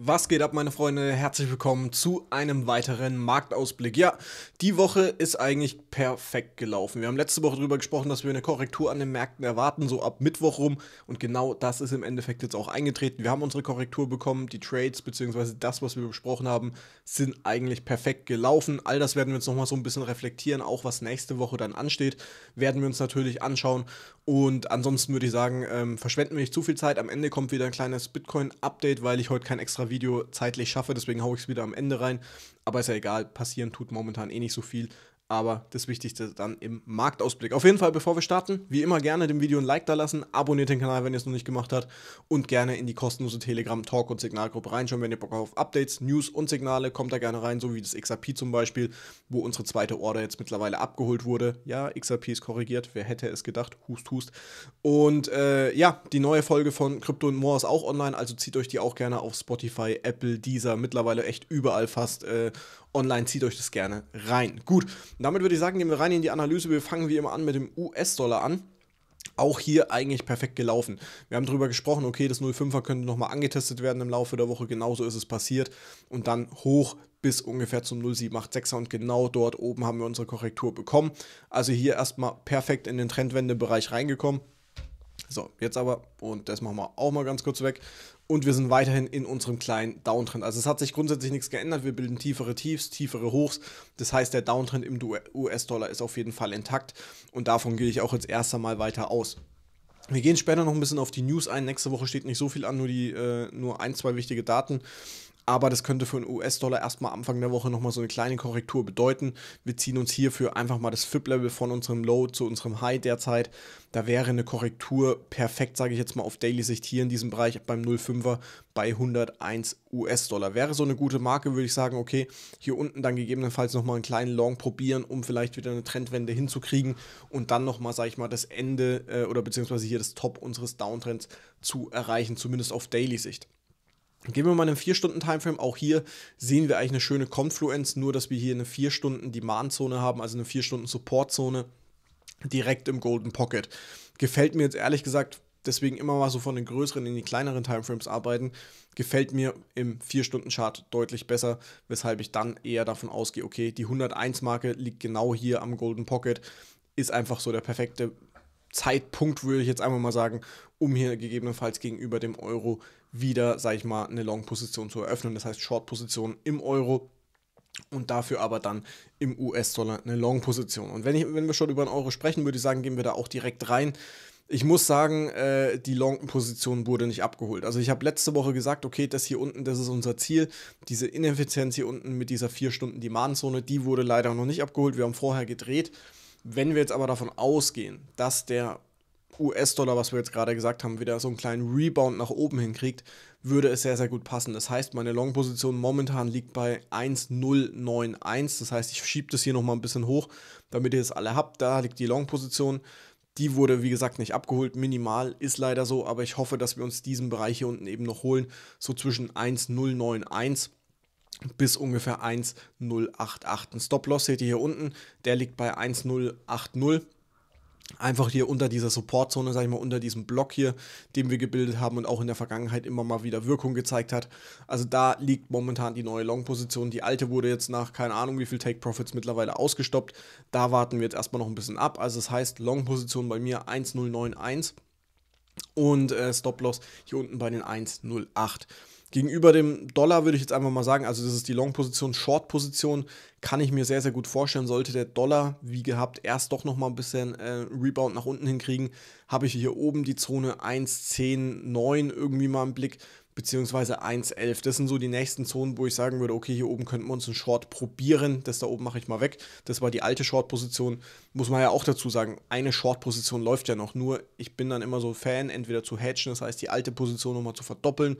Was geht ab, meine Freunde? Herzlich willkommen zu einem weiteren Marktausblick. Ja, die Woche ist eigentlich perfekt gelaufen. Wir haben letzte Woche darüber gesprochen, dass wir eine Korrektur an den Märkten erwarten, so ab Mittwoch rum. Und genau das ist im Endeffekt jetzt auch eingetreten. Wir haben unsere Korrektur bekommen. Die Trades bzw. das, was wir besprochen haben, sind eigentlich perfekt gelaufen. All das werden wir uns nochmal so ein bisschen reflektieren. Auch was nächste Woche dann ansteht, werden wir uns natürlich anschauen. Und ansonsten würde ich sagen, ähm, verschwenden wir nicht zu viel Zeit. Am Ende kommt wieder ein kleines Bitcoin-Update, weil ich heute kein extra Video zeitlich schaffe. Deswegen haue ich es wieder am Ende rein. Aber ist ja egal, passieren tut momentan eh nicht so viel aber das Wichtigste dann im Marktausblick. Auf jeden Fall, bevor wir starten, wie immer gerne dem Video ein Like da lassen, abonniert den Kanal, wenn ihr es noch nicht gemacht habt und gerne in die kostenlose Telegram Talk und Signalgruppe reinschauen, wenn ihr Bock auf Updates, News und Signale, kommt da gerne rein, so wie das XRP zum Beispiel, wo unsere zweite Order jetzt mittlerweile abgeholt wurde. Ja, XRP ist korrigiert, wer hätte es gedacht, hust, hust. Und äh, ja, die neue Folge von Crypto und More ist auch online, also zieht euch die auch gerne auf Spotify, Apple, Deezer, mittlerweile echt überall fast äh, online, zieht euch das gerne rein. Gut, damit würde ich sagen, gehen wir rein in die Analyse. Wir fangen wie immer an mit dem US-Dollar an auch hier eigentlich perfekt gelaufen. Wir haben darüber gesprochen, okay, das 05er könnte nochmal angetestet werden im Laufe der Woche, genauso ist es passiert und dann hoch bis ungefähr zum 0786er und genau dort oben haben wir unsere Korrektur bekommen. Also hier erstmal perfekt in den Trendwendebereich reingekommen. So, jetzt aber, und das machen wir auch mal ganz kurz weg. Und wir sind weiterhin in unserem kleinen Downtrend. Also es hat sich grundsätzlich nichts geändert. Wir bilden tiefere Tiefs, tiefere Hochs. Das heißt, der Downtrend im US-Dollar ist auf jeden Fall intakt. Und davon gehe ich auch jetzt erst einmal weiter aus. Wir gehen später noch ein bisschen auf die News ein. Nächste Woche steht nicht so viel an, nur, die, äh, nur ein, zwei wichtige Daten aber das könnte für einen US-Dollar erstmal Anfang der Woche nochmal so eine kleine Korrektur bedeuten. Wir ziehen uns hierfür einfach mal das FIP-Level von unserem Low zu unserem High derzeit. Da wäre eine Korrektur perfekt, sage ich jetzt mal auf Daily-Sicht hier in diesem Bereich beim 0,5er bei 101 US-Dollar. Wäre so eine gute Marke, würde ich sagen, okay, hier unten dann gegebenenfalls nochmal einen kleinen Long probieren, um vielleicht wieder eine Trendwende hinzukriegen und dann nochmal, sage ich mal, das Ende äh, oder beziehungsweise hier das Top unseres Downtrends zu erreichen, zumindest auf Daily-Sicht. Gehen wir mal einen 4-Stunden-Timeframe. Auch hier sehen wir eigentlich eine schöne Confluence, nur dass wir hier eine 4-Stunden-Demand-Zone haben, also eine 4-Stunden-Support-Zone direkt im Golden Pocket. Gefällt mir jetzt ehrlich gesagt, deswegen immer mal so von den größeren in die kleineren Timeframes arbeiten, gefällt mir im 4-Stunden-Chart deutlich besser, weshalb ich dann eher davon ausgehe, okay, die 101-Marke liegt genau hier am Golden Pocket, ist einfach so der perfekte Zeitpunkt, würde ich jetzt einfach mal sagen, um hier gegebenenfalls gegenüber dem Euro wieder, sage ich mal, eine Long-Position zu eröffnen. Das heißt Short-Position im Euro und dafür aber dann im US-Dollar eine Long-Position. Und wenn, ich, wenn wir schon über den Euro sprechen, würde ich sagen, gehen wir da auch direkt rein. Ich muss sagen, äh, die Long-Position wurde nicht abgeholt. Also ich habe letzte Woche gesagt, okay, das hier unten, das ist unser Ziel. Diese Ineffizienz hier unten mit dieser 4-Stunden-Demand-Zone, die wurde leider noch nicht abgeholt. Wir haben vorher gedreht. Wenn wir jetzt aber davon ausgehen, dass der US-Dollar, was wir jetzt gerade gesagt haben, wieder so einen kleinen Rebound nach oben hinkriegt, würde es sehr, sehr gut passen. Das heißt, meine Long-Position momentan liegt bei 1,091. Das heißt, ich schiebe das hier nochmal ein bisschen hoch, damit ihr es alle habt. Da liegt die Long-Position. Die wurde, wie gesagt, nicht abgeholt. Minimal ist leider so, aber ich hoffe, dass wir uns diesen Bereich hier unten eben noch holen. So zwischen 1,091 bis ungefähr 1,088. Ein Stop-Loss seht ihr hier unten, der liegt bei 1,080. Einfach hier unter dieser Supportzone, sag ich mal, unter diesem Block hier, den wir gebildet haben und auch in der Vergangenheit immer mal wieder Wirkung gezeigt hat. Also da liegt momentan die neue Long-Position. Die alte wurde jetzt nach keine Ahnung wie viel Take-Profits mittlerweile ausgestoppt. Da warten wir jetzt erstmal noch ein bisschen ab. Also das heißt Long-Position bei mir 1,091 und äh, Stop-Loss hier unten bei den 1,08. Gegenüber dem Dollar würde ich jetzt einfach mal sagen, also das ist die Long-Position, Short-Position kann ich mir sehr, sehr gut vorstellen. Sollte der Dollar, wie gehabt, erst doch nochmal ein bisschen äh, Rebound nach unten hinkriegen, habe ich hier oben die Zone 1, 10, 9 irgendwie mal im Blick beziehungsweise 1,11. Das sind so die nächsten Zonen, wo ich sagen würde, okay, hier oben könnten wir uns einen Short probieren. Das da oben mache ich mal weg. Das war die alte Short-Position. Muss man ja auch dazu sagen, eine Short-Position läuft ja noch. Nur ich bin dann immer so Fan, entweder zu hatchen, das heißt die alte Position nochmal zu verdoppeln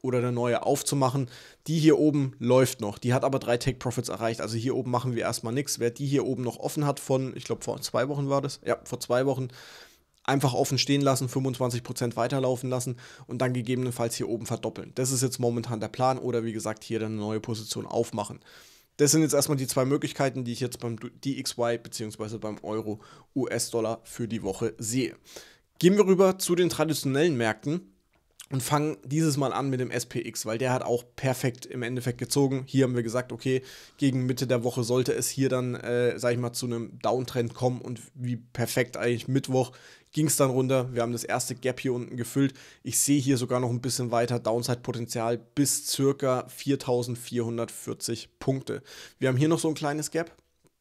oder eine neue aufzumachen. Die hier oben läuft noch. Die hat aber drei Take-Profits erreicht. Also hier oben machen wir erstmal nichts. Wer die hier oben noch offen hat von, ich glaube vor zwei Wochen war das, ja, vor zwei Wochen, einfach offen stehen lassen, 25% weiterlaufen lassen und dann gegebenenfalls hier oben verdoppeln. Das ist jetzt momentan der Plan oder wie gesagt hier dann eine neue Position aufmachen. Das sind jetzt erstmal die zwei Möglichkeiten, die ich jetzt beim DXY bzw. beim Euro US-Dollar für die Woche sehe. Gehen wir rüber zu den traditionellen Märkten und fangen dieses Mal an mit dem SPX, weil der hat auch perfekt im Endeffekt gezogen. Hier haben wir gesagt, okay, gegen Mitte der Woche sollte es hier dann, äh, sag ich mal, zu einem Downtrend kommen und wie perfekt eigentlich Mittwoch ging es dann runter. Wir haben das erste Gap hier unten gefüllt. Ich sehe hier sogar noch ein bisschen weiter Downside-Potenzial bis circa 4440 Punkte. Wir haben hier noch so ein kleines Gap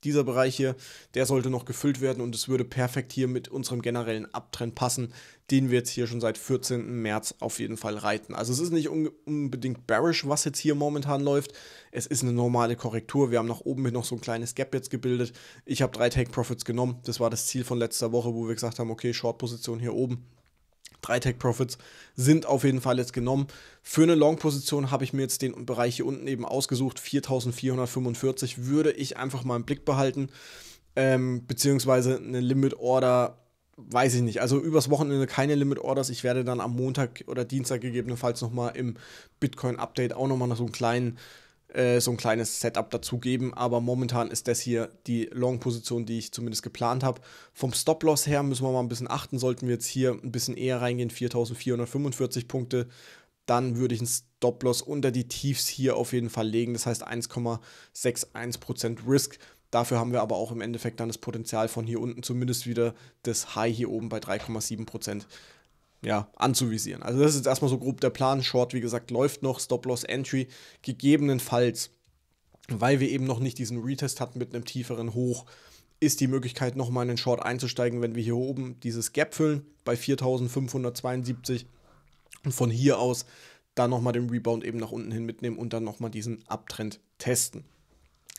dieser Bereich hier, der sollte noch gefüllt werden und es würde perfekt hier mit unserem generellen Abtrend passen, den wir jetzt hier schon seit 14. März auf jeden Fall reiten. Also es ist nicht unbedingt bearish, was jetzt hier momentan läuft. Es ist eine normale Korrektur. Wir haben nach oben hin noch so ein kleines Gap jetzt gebildet. Ich habe drei Take Profits genommen. Das war das Ziel von letzter Woche, wo wir gesagt haben, okay, Short-Position hier oben drei Tech Profits sind auf jeden Fall jetzt genommen. Für eine Long-Position habe ich mir jetzt den Bereich hier unten eben ausgesucht. 4445 würde ich einfach mal im Blick behalten. Ähm, beziehungsweise eine Limit Order, weiß ich nicht. Also übers Wochenende keine Limit Orders. Ich werde dann am Montag oder Dienstag gegebenenfalls nochmal im Bitcoin-Update auch nochmal so einen kleinen äh, so ein kleines Setup dazugeben. Aber momentan ist das hier die Long-Position, die ich zumindest geplant habe. Vom Stop-Loss her müssen wir mal ein bisschen achten. Sollten wir jetzt hier ein bisschen eher reingehen, 4445 Punkte, dann würde ich einen Stop-Loss unter die Tiefs hier auf jeden Fall legen. Das heißt 1,61% Risk. Dafür haben wir aber auch im Endeffekt dann das Potenzial von hier unten zumindest wieder das High hier oben bei 3,7% ja, anzuvisieren. Also das ist jetzt erstmal so grob der Plan. Short, wie gesagt, läuft noch, Stop-Loss-Entry gegebenenfalls, weil wir eben noch nicht diesen Retest hatten mit einem tieferen Hoch, ist die Möglichkeit, nochmal in den Short einzusteigen, wenn wir hier oben dieses Gap füllen bei 4572 und von hier aus dann nochmal den Rebound eben nach unten hin mitnehmen und dann nochmal diesen Abtrend testen.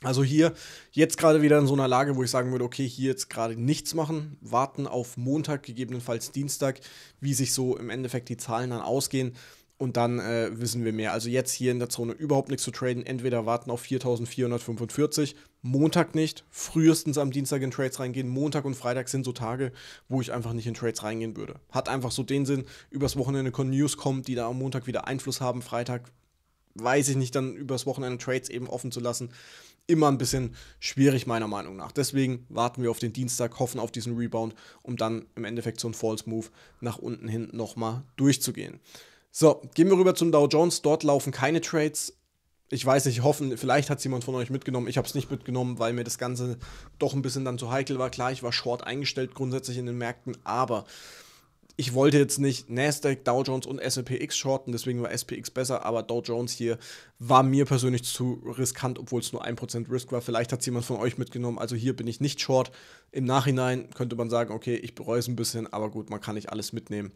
Also hier jetzt gerade wieder in so einer Lage, wo ich sagen würde, okay, hier jetzt gerade nichts machen, warten auf Montag, gegebenenfalls Dienstag, wie sich so im Endeffekt die Zahlen dann ausgehen und dann äh, wissen wir mehr. Also jetzt hier in der Zone überhaupt nichts zu traden, entweder warten auf 4445, Montag nicht, frühestens am Dienstag in Trades reingehen. Montag und Freitag sind so Tage, wo ich einfach nicht in Trades reingehen würde. Hat einfach so den Sinn, übers Wochenende können News kommen, die da am Montag wieder Einfluss haben, Freitag weiß ich nicht, dann übers Wochenende Trades eben offen zu lassen, immer ein bisschen schwierig meiner Meinung nach. Deswegen warten wir auf den Dienstag, hoffen auf diesen Rebound, um dann im Endeffekt so einen False Move nach unten hin nochmal durchzugehen. So, gehen wir rüber zum Dow Jones. Dort laufen keine Trades. Ich weiß nicht, hoffen, vielleicht hat es jemand von euch mitgenommen. Ich habe es nicht mitgenommen, weil mir das Ganze doch ein bisschen dann zu heikel war. Klar, ich war short eingestellt grundsätzlich in den Märkten, aber ich wollte jetzt nicht Nasdaq, Dow Jones und S&PX shorten, deswegen war SPX besser, aber Dow Jones hier war mir persönlich zu riskant, obwohl es nur 1% Risk war. Vielleicht hat es jemand von euch mitgenommen, also hier bin ich nicht short. Im Nachhinein könnte man sagen, okay, ich bereue es ein bisschen, aber gut, man kann nicht alles mitnehmen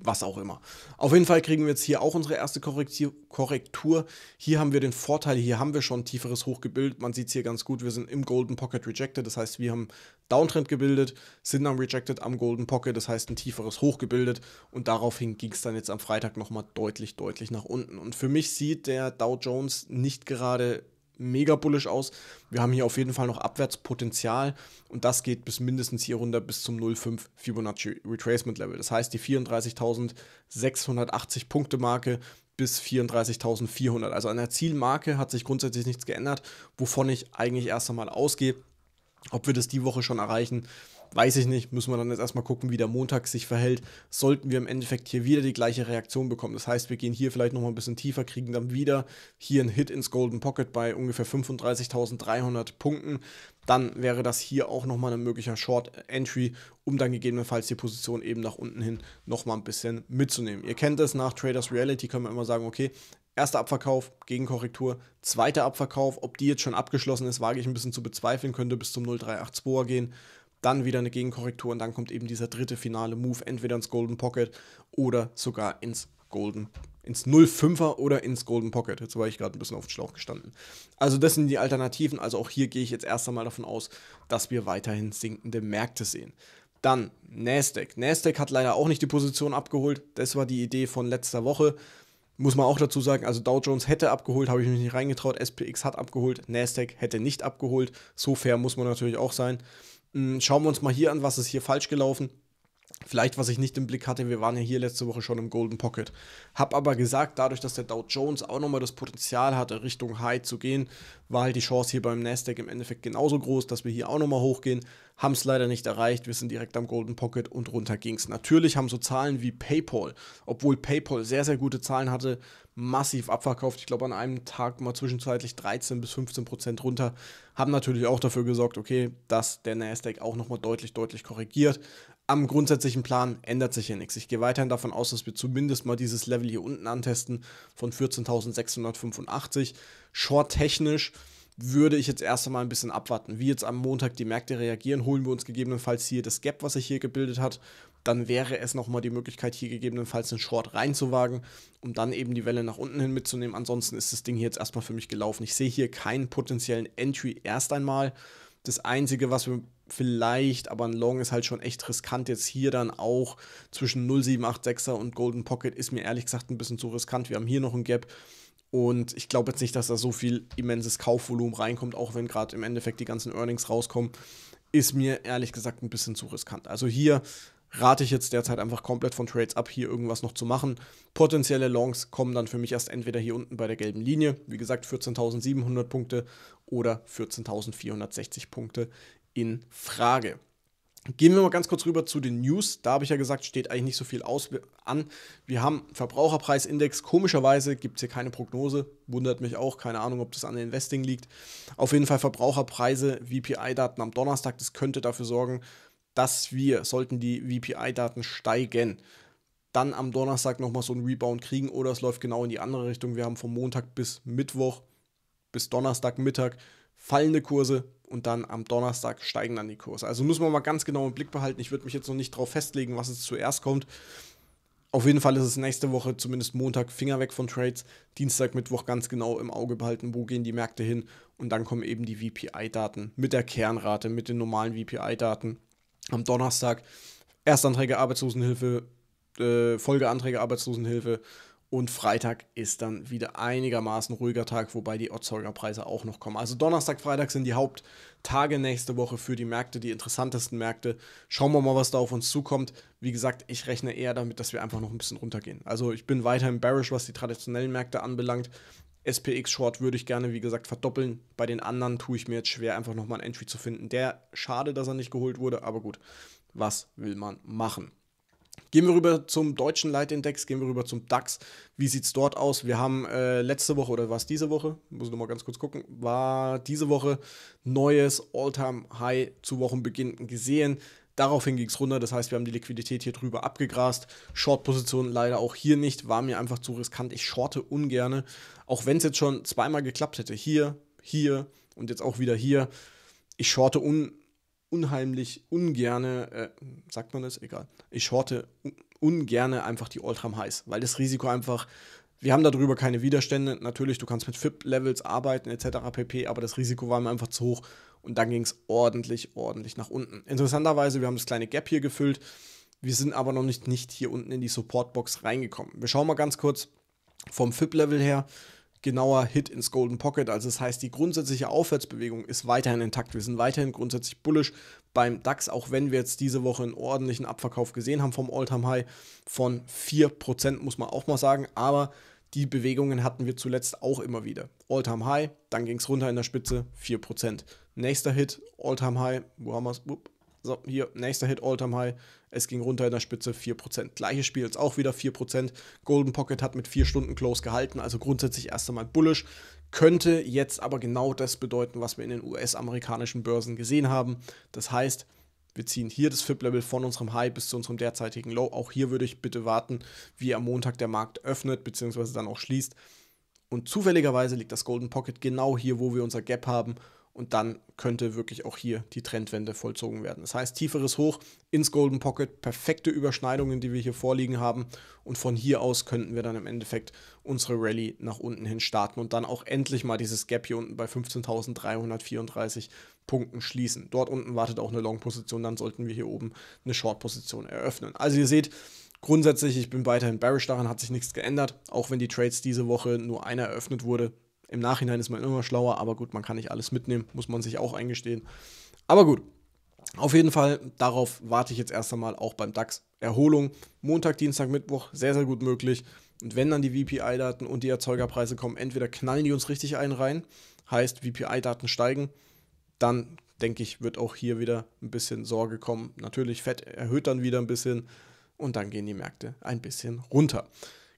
was auch immer. Auf jeden Fall kriegen wir jetzt hier auch unsere erste Korrektur. Hier haben wir den Vorteil, hier haben wir schon ein tieferes Hoch gebildet. Man sieht es hier ganz gut, wir sind im Golden Pocket Rejected. Das heißt, wir haben Downtrend gebildet, sind am Rejected am Golden Pocket. Das heißt, ein tieferes Hoch gebildet. Und daraufhin ging es dann jetzt am Freitag nochmal deutlich, deutlich nach unten. Und für mich sieht der Dow Jones nicht gerade mega bullisch aus. Wir haben hier auf jeden Fall noch Abwärtspotenzial und das geht bis mindestens hier runter bis zum 0,5 Fibonacci Retracement Level. Das heißt, die 34.680 Punkte Marke bis 34.400. Also an der Zielmarke hat sich grundsätzlich nichts geändert, wovon ich eigentlich erst einmal ausgehe. Ob wir das die Woche schon erreichen, weiß ich nicht, müssen wir dann jetzt erstmal gucken, wie der Montag sich verhält. Sollten wir im Endeffekt hier wieder die gleiche Reaktion bekommen. Das heißt, wir gehen hier vielleicht nochmal ein bisschen tiefer, kriegen dann wieder hier einen Hit ins Golden Pocket bei ungefähr 35.300 Punkten. Dann wäre das hier auch nochmal ein möglicher Short Entry, um dann gegebenenfalls die Position eben nach unten hin nochmal ein bisschen mitzunehmen. Ihr kennt es, nach Traders Reality können wir immer sagen, okay, Erster Abverkauf, Gegenkorrektur. Zweiter Abverkauf, ob die jetzt schon abgeschlossen ist, wage ich ein bisschen zu bezweifeln, könnte bis zum 0382er gehen dann wieder eine Gegenkorrektur und dann kommt eben dieser dritte finale Move, entweder ins Golden Pocket oder sogar ins Golden ins 05er oder ins Golden Pocket. Jetzt war ich gerade ein bisschen auf den Schlauch gestanden. Also das sind die Alternativen. Also auch hier gehe ich jetzt erst einmal davon aus, dass wir weiterhin sinkende Märkte sehen. Dann Nasdaq. Nasdaq hat leider auch nicht die Position abgeholt. Das war die Idee von letzter Woche. Muss man auch dazu sagen, also Dow Jones hätte abgeholt, habe ich mich nicht reingetraut. SPX hat abgeholt, Nasdaq hätte nicht abgeholt. So fair muss man natürlich auch sein. Hm, schauen wir uns mal hier an, was ist hier falsch gelaufen. Vielleicht, was ich nicht im Blick hatte, wir waren ja hier letzte Woche schon im Golden Pocket. Hab aber gesagt, dadurch, dass der Dow Jones auch nochmal das Potenzial hatte, Richtung High zu gehen, war halt die Chance hier beim Nasdaq im Endeffekt genauso groß, dass wir hier auch nochmal hochgehen haben es leider nicht erreicht. Wir sind direkt am Golden Pocket und runter ging es. Natürlich haben so Zahlen wie PayPal, obwohl PayPal sehr, sehr gute Zahlen hatte, massiv abverkauft. Ich glaube, an einem Tag mal zwischenzeitlich 13 bis 15 Prozent runter. Haben natürlich auch dafür gesorgt, okay, dass der Nasdaq auch nochmal deutlich, deutlich korrigiert. Am grundsätzlichen Plan ändert sich hier nichts. Ich gehe weiterhin davon aus, dass wir zumindest mal dieses Level hier unten antesten von 14.685. Short-technisch würde ich jetzt erst einmal ein bisschen abwarten. Wie jetzt am Montag die Märkte reagieren, holen wir uns gegebenenfalls hier das Gap, was sich hier gebildet hat. Dann wäre es nochmal die Möglichkeit, hier gegebenenfalls einen Short reinzuwagen, um dann eben die Welle nach unten hin mitzunehmen. Ansonsten ist das Ding hier jetzt erstmal für mich gelaufen. Ich sehe hier keinen potenziellen Entry erst einmal. Das Einzige, was wir vielleicht, aber ein Long ist halt schon echt riskant. Jetzt hier dann auch zwischen 0786er und Golden Pocket ist mir ehrlich gesagt ein bisschen zu riskant. Wir haben hier noch ein Gap. Und ich glaube jetzt nicht, dass da so viel immenses Kaufvolumen reinkommt, auch wenn gerade im Endeffekt die ganzen Earnings rauskommen, ist mir ehrlich gesagt ein bisschen zu riskant. Also hier rate ich jetzt derzeit einfach komplett von Trades ab, hier irgendwas noch zu machen. Potenzielle Longs kommen dann für mich erst entweder hier unten bei der gelben Linie, wie gesagt 14.700 Punkte oder 14.460 Punkte in Frage. Gehen wir mal ganz kurz rüber zu den News. Da habe ich ja gesagt, steht eigentlich nicht so viel aus an. Wir haben Verbraucherpreisindex. Komischerweise gibt es hier keine Prognose. Wundert mich auch. Keine Ahnung, ob das an den Investing liegt. Auf jeden Fall Verbraucherpreise, VPI-Daten am Donnerstag. Das könnte dafür sorgen, dass wir, sollten die VPI-Daten steigen, dann am Donnerstag nochmal so einen Rebound kriegen oder es läuft genau in die andere Richtung. Wir haben vom Montag bis Mittwoch, bis Donnerstagmittag fallende Kurse, und dann am Donnerstag steigen dann die Kurse. Also müssen wir mal ganz genau im Blick behalten. Ich würde mich jetzt noch nicht darauf festlegen, was es zuerst kommt. Auf jeden Fall ist es nächste Woche, zumindest Montag, Finger weg von Trades. Dienstag, Mittwoch ganz genau im Auge behalten, wo gehen die Märkte hin. Und dann kommen eben die VPI-Daten mit der Kernrate, mit den normalen VPI-Daten. Am Donnerstag Erstanträge Arbeitslosenhilfe, äh, Folgeanträge Arbeitslosenhilfe und Freitag ist dann wieder einigermaßen ruhiger Tag, wobei die Erzeugerpreise auch noch kommen. Also Donnerstag, Freitag sind die Haupttage nächste Woche für die Märkte, die interessantesten Märkte. Schauen wir mal, was da auf uns zukommt. Wie gesagt, ich rechne eher damit, dass wir einfach noch ein bisschen runtergehen. Also ich bin weiterhin bearish, was die traditionellen Märkte anbelangt. SPX Short würde ich gerne, wie gesagt, verdoppeln. Bei den anderen tue ich mir jetzt schwer, einfach nochmal ein Entry zu finden. Der schade, dass er nicht geholt wurde, aber gut, was will man machen? Gehen wir rüber zum deutschen Leitindex, gehen wir rüber zum DAX. Wie sieht es dort aus? Wir haben äh, letzte Woche, oder war es diese Woche? Muss ich nochmal ganz kurz gucken. War diese Woche neues All-Time-High zu Wochenbeginn gesehen. Daraufhin ging es runter, das heißt, wir haben die Liquidität hier drüber abgegrast. Short-Position leider auch hier nicht, war mir einfach zu riskant. Ich shorte ungerne, auch wenn es jetzt schon zweimal geklappt hätte. Hier, hier und jetzt auch wieder hier. Ich shorte ungerne unheimlich ungerne, äh, sagt man das? Egal. Ich shorte ungerne einfach die Ultram Highs, weil das Risiko einfach, wir haben darüber keine Widerstände. Natürlich, du kannst mit FIP-Levels arbeiten etc. pp, aber das Risiko war mir einfach zu hoch und dann ging es ordentlich, ordentlich nach unten. Interessanterweise, wir haben das kleine Gap hier gefüllt. Wir sind aber noch nicht, nicht hier unten in die Supportbox reingekommen. Wir schauen mal ganz kurz vom FIP-Level her genauer Hit ins Golden Pocket. Also das heißt, die grundsätzliche Aufwärtsbewegung ist weiterhin intakt. Wir sind weiterhin grundsätzlich bullish beim DAX, auch wenn wir jetzt diese Woche einen ordentlichen Abverkauf gesehen haben vom All-Time-High von 4%, muss man auch mal sagen. Aber die Bewegungen hatten wir zuletzt auch immer wieder. All-Time High, dann ging es runter in der Spitze, 4%. Nächster Hit, All-Time High, wo haben wir es? So, hier, nächster Hit, All-Time High, es ging runter in der Spitze 4%. Gleiches Spiel jetzt auch wieder 4%. Golden Pocket hat mit 4 Stunden Close gehalten, also grundsätzlich erst einmal bullish. Könnte jetzt aber genau das bedeuten, was wir in den US-amerikanischen Börsen gesehen haben. Das heißt, wir ziehen hier das FIP-Level von unserem High bis zu unserem derzeitigen Low. Auch hier würde ich bitte warten, wie am Montag der Markt öffnet bzw. dann auch schließt. Und zufälligerweise liegt das Golden Pocket genau hier, wo wir unser Gap haben und dann könnte wirklich auch hier die Trendwende vollzogen werden. Das heißt, tieferes Hoch ins Golden Pocket, perfekte Überschneidungen, die wir hier vorliegen haben. Und von hier aus könnten wir dann im Endeffekt unsere Rallye nach unten hin starten und dann auch endlich mal dieses Gap hier unten bei 15.334 Punkten schließen. Dort unten wartet auch eine Long-Position, dann sollten wir hier oben eine Short-Position eröffnen. Also ihr seht, grundsätzlich, ich bin weiterhin bearish, daran hat sich nichts geändert, auch wenn die Trades diese Woche nur einer eröffnet wurde im Nachhinein ist man immer schlauer, aber gut, man kann nicht alles mitnehmen, muss man sich auch eingestehen. Aber gut, auf jeden Fall, darauf warte ich jetzt erst einmal auch beim DAX. Erholung, Montag, Dienstag, Mittwoch, sehr, sehr gut möglich. Und wenn dann die VPI-Daten und die Erzeugerpreise kommen, entweder knallen die uns richtig ein rein, heißt VPI-Daten steigen, dann denke ich, wird auch hier wieder ein bisschen Sorge kommen. Natürlich, Fett erhöht dann wieder ein bisschen und dann gehen die Märkte ein bisschen runter.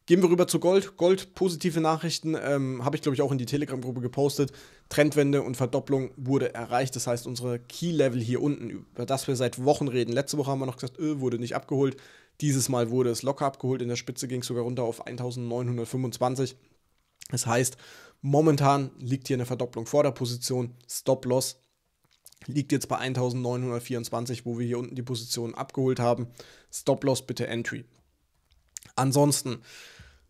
Gehen wir rüber zu Gold. Gold, positive Nachrichten, ähm, habe ich glaube ich auch in die Telegram-Gruppe gepostet. Trendwende und Verdopplung wurde erreicht. Das heißt, unsere Key-Level hier unten, über das wir seit Wochen reden. Letzte Woche haben wir noch gesagt, öh, wurde nicht abgeholt. Dieses Mal wurde es locker abgeholt. In der Spitze ging es sogar runter auf 1925. Das heißt, momentan liegt hier eine Verdopplung vor der Position. Stop-Loss liegt jetzt bei 1924, wo wir hier unten die Position abgeholt haben. Stop-Loss bitte Entry. Ansonsten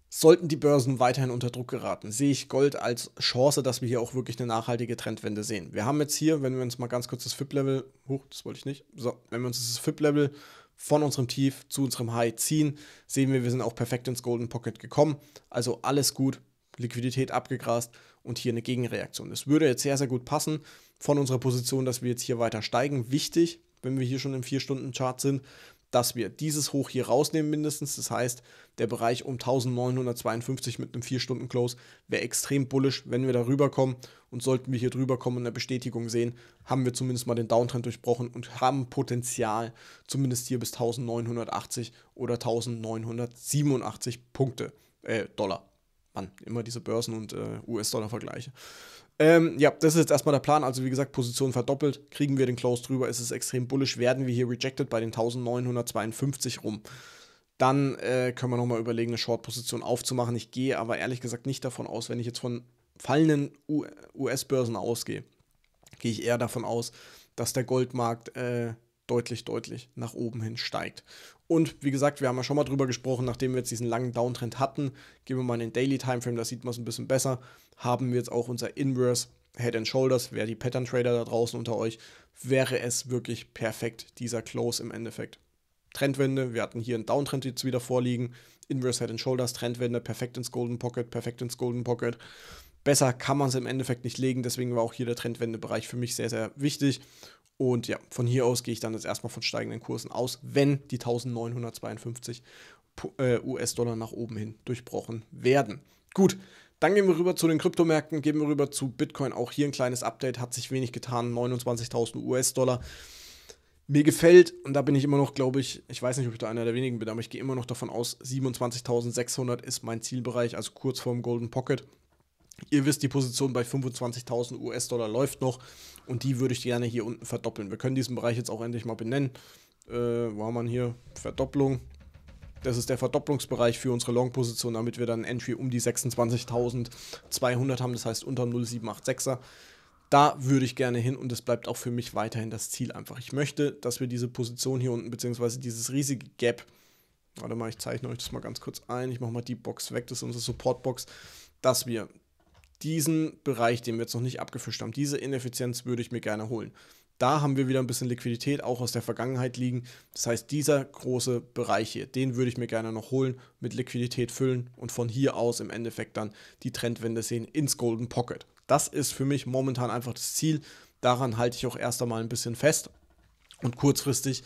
Sollten die Börsen weiterhin unter Druck geraten, sehe ich Gold als Chance, dass wir hier auch wirklich eine nachhaltige Trendwende sehen. Wir haben jetzt hier, wenn wir uns mal ganz kurz das FIP-Level, hoch, das wollte ich nicht, so, wenn wir uns das FIP-Level von unserem Tief zu unserem High ziehen, sehen wir, wir sind auch perfekt ins Golden Pocket gekommen. Also alles gut, Liquidität abgegrast und hier eine Gegenreaktion. Es würde jetzt sehr, sehr gut passen von unserer Position, dass wir jetzt hier weiter steigen. Wichtig, wenn wir hier schon im 4-Stunden-Chart sind, dass wir dieses Hoch hier rausnehmen mindestens. Das heißt, der Bereich um 1952 mit einem 4-Stunden-Close wäre extrem bullisch, wenn wir da rüberkommen. Und sollten wir hier drüber kommen und eine Bestätigung sehen, haben wir zumindest mal den Downtrend durchbrochen und haben Potenzial zumindest hier bis 1980 oder 1987 Punkte, äh, Dollar. Mann, immer diese Börsen- und äh, US-Dollar-Vergleiche. Ähm, ja, das ist jetzt erstmal der Plan. Also, wie gesagt, Position verdoppelt. Kriegen wir den Close drüber, ist es extrem bullisch. Werden wir hier rejected bei den 1952 rum? Dann äh, können wir nochmal überlegen, eine Short-Position aufzumachen. Ich gehe aber ehrlich gesagt nicht davon aus, wenn ich jetzt von fallenden US-Börsen ausgehe, gehe ich eher davon aus, dass der Goldmarkt äh, deutlich, deutlich nach oben hin steigt. Und wie gesagt, wir haben ja schon mal drüber gesprochen, nachdem wir jetzt diesen langen Downtrend hatten, gehen wir mal in den Daily Timeframe, da sieht man es ein bisschen besser, haben wir jetzt auch unser Inverse Head and Shoulders, wer die Pattern Trader da draußen unter euch, wäre es wirklich perfekt, dieser Close im Endeffekt. Trendwende, wir hatten hier einen Downtrend jetzt wieder vorliegen, Inverse Head and Shoulders, Trendwende, perfekt ins Golden Pocket, perfekt ins Golden Pocket. Besser kann man es im Endeffekt nicht legen, deswegen war auch hier der Trendwendebereich für mich sehr, sehr wichtig. Und ja, von hier aus gehe ich dann jetzt erstmal von steigenden Kursen aus, wenn die 1952 äh, US-Dollar nach oben hin durchbrochen werden. Gut, dann gehen wir rüber zu den Kryptomärkten, gehen wir rüber zu Bitcoin. Auch hier ein kleines Update, hat sich wenig getan, 29.000 US-Dollar. Mir gefällt, und da bin ich immer noch, glaube ich, ich weiß nicht, ob ich da einer der wenigen bin, aber ich gehe immer noch davon aus, 27.600 ist mein Zielbereich, also kurz vorm Golden Pocket. Ihr wisst, die Position bei 25.000 US-Dollar läuft noch und die würde ich gerne hier unten verdoppeln. Wir können diesen Bereich jetzt auch endlich mal benennen. Äh, wo haben wir hier? Verdopplung. Das ist der Verdopplungsbereich für unsere Long-Position, damit wir dann Entry um die 26.200 haben, das heißt unter 0,786er. Da würde ich gerne hin und es bleibt auch für mich weiterhin das Ziel einfach. Ich möchte, dass wir diese Position hier unten, beziehungsweise dieses riesige Gap, warte mal, ich zeichne euch das mal ganz kurz ein, ich mache mal die Box weg, das ist unsere Support-Box, dass wir diesen Bereich, den wir jetzt noch nicht abgefischt haben, diese Ineffizienz würde ich mir gerne holen. Da haben wir wieder ein bisschen Liquidität auch aus der Vergangenheit liegen. Das heißt, dieser große Bereich hier, den würde ich mir gerne noch holen, mit Liquidität füllen und von hier aus im Endeffekt dann die Trendwende sehen ins Golden Pocket. Das ist für mich momentan einfach das Ziel. Daran halte ich auch erst einmal ein bisschen fest. Und kurzfristig,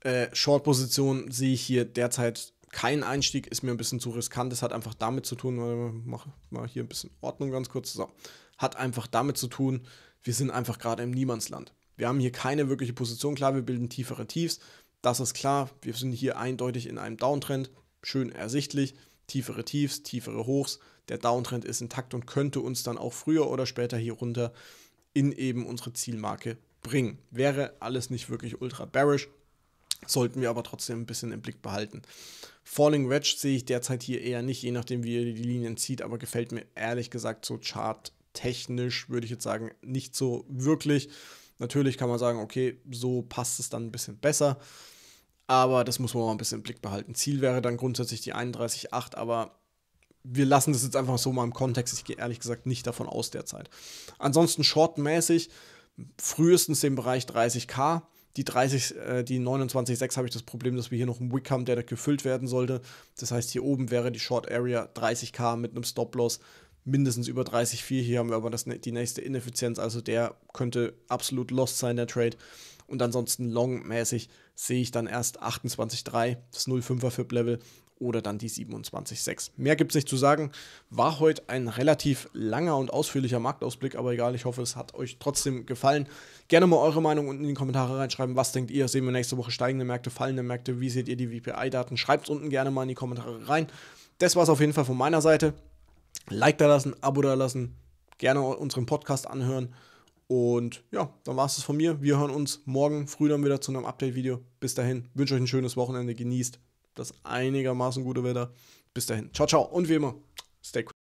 äh, Short-Position sehe ich hier derzeit kein Einstieg ist mir ein bisschen zu riskant. Das hat einfach damit zu tun, weil mach mal hier ein bisschen Ordnung ganz kurz. So, hat einfach damit zu tun, wir sind einfach gerade im Niemandsland. Wir haben hier keine wirkliche Position. Klar, wir bilden tiefere Tiefs. Das ist klar. Wir sind hier eindeutig in einem Downtrend. Schön ersichtlich. Tiefere Tiefs, tiefere Hochs. Der Downtrend ist intakt und könnte uns dann auch früher oder später hier runter in eben unsere Zielmarke bringen. Wäre alles nicht wirklich ultra bearish, sollten wir aber trotzdem ein bisschen im Blick behalten. Falling Wedge sehe ich derzeit hier eher nicht, je nachdem, wie ihr die Linien zieht, aber gefällt mir ehrlich gesagt so charttechnisch, würde ich jetzt sagen, nicht so wirklich. Natürlich kann man sagen, okay, so passt es dann ein bisschen besser, aber das muss man mal ein bisschen im Blick behalten. Ziel wäre dann grundsätzlich die 31,8, aber wir lassen das jetzt einfach so mal im Kontext. Ich gehe ehrlich gesagt nicht davon aus derzeit. Ansonsten shortmäßig frühestens den Bereich 30k die 30, äh, die 29,6 habe ich das Problem, dass wir hier noch einen Wick haben, der gefüllt werden sollte. Das heißt, hier oben wäre die Short Area 30k mit einem Stop-Loss mindestens über 30,4. Hier haben wir aber das, die nächste Ineffizienz, also der könnte absolut lost sein, der Trade. Und ansonsten long-mäßig sehe ich dann erst 28,3, das 0,5er FIP-Level oder dann die 27,6. Mehr gibt es nicht zu sagen. War heute ein relativ langer und ausführlicher Marktausblick, aber egal, ich hoffe, es hat euch trotzdem gefallen. Gerne mal eure Meinung unten in die Kommentare reinschreiben. Was denkt ihr? Sehen wir nächste Woche steigende Märkte, fallende Märkte? Wie seht ihr die VPI-Daten? Schreibt es unten gerne mal in die Kommentare rein. Das war es auf jeden Fall von meiner Seite. Like da lassen, Abo da lassen, gerne unseren Podcast anhören. Und ja, dann war es das von mir. Wir hören uns morgen früh dann wieder zu einem Update-Video. Bis dahin, wünsche euch ein schönes Wochenende. Genießt das einigermaßen gute Wetter. Bis dahin. Ciao, ciao. Und wie immer, stay cool.